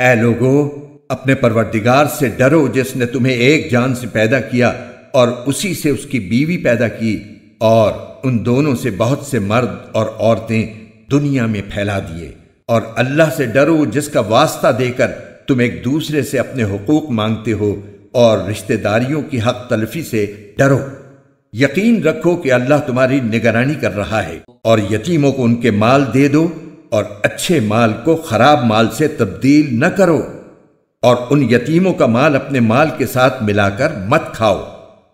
ऐ लोगो अपने परवरदिगार से डरो जिसने तुम्हें एक जान से पैदा किया और उसी से उसकी बीवी पैदा की और उन दोनों से बहुत से मर्द और औरतें दुनिया में फैला दिए और अल्लाह से डरो जिसका वास्ता देकर तुम एक दूसरे से अपने हकूक मांगते हो और रिश्तेदारियों की हक तलफी से डरो यकीन रखो कि अल्लाह तुम्हारी निगरानी कर रहा है और यतीमों को उनके माल दे दो और अच्छे माल को खराब माल से तब्दील न करो और उन यतीमों का माल अपने माल के साथ मिलाकर मत खाओ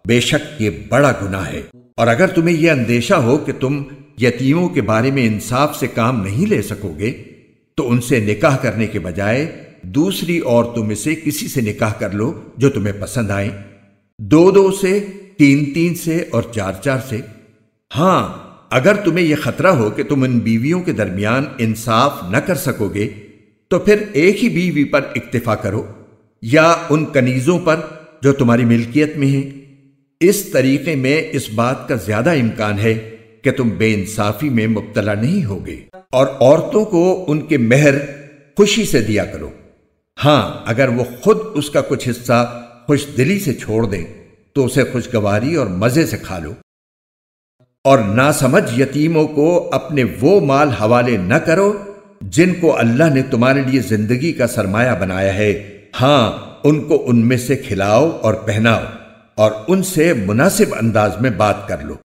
बेशक ये बड़ा गुना है और अगर तुम्हें यह अंदेशा हो कि तुम यतीमों के बारे में इंसाफ से काम नहीं ले सकोगे तो उनसे निकाह करने के बजाय दूसरी औरतों में से किसी से निकाह कर लो जो तुम्हें पसंद आए दो दो से तीन तीन से और चार चार से हां अगर तुम्हें यह खतरा हो कि तुम इन बीवियों के दरमियान इंसाफ न कर सकोगे तो फिर एक ही बीवी पर इक्तफा करो या उन कनीजों पर जो तुम्हारी मिल्कियत में हैं इस तरीके में इस बात का ज्यादा इम्कान है कि तुम बेइंसाफी में मुबतला नहीं होगे और औरतों को उनके मेहर खुशी से दिया करो हां अगर वो खुद उसका कुछ हिस्सा खुश दिली से छोड़ दें तो उसे खुशगवारी और मजे से खा लो और नासमझ यतीमों को अपने वो माल हवाले न करो जिनको अल्लाह ने तुम्हारे लिए जिंदगी का सरमाया बनाया है हाँ उनको उनमें से खिलाओ और पहनाओ और उनसे मुनासिब अंदाज में बात कर लो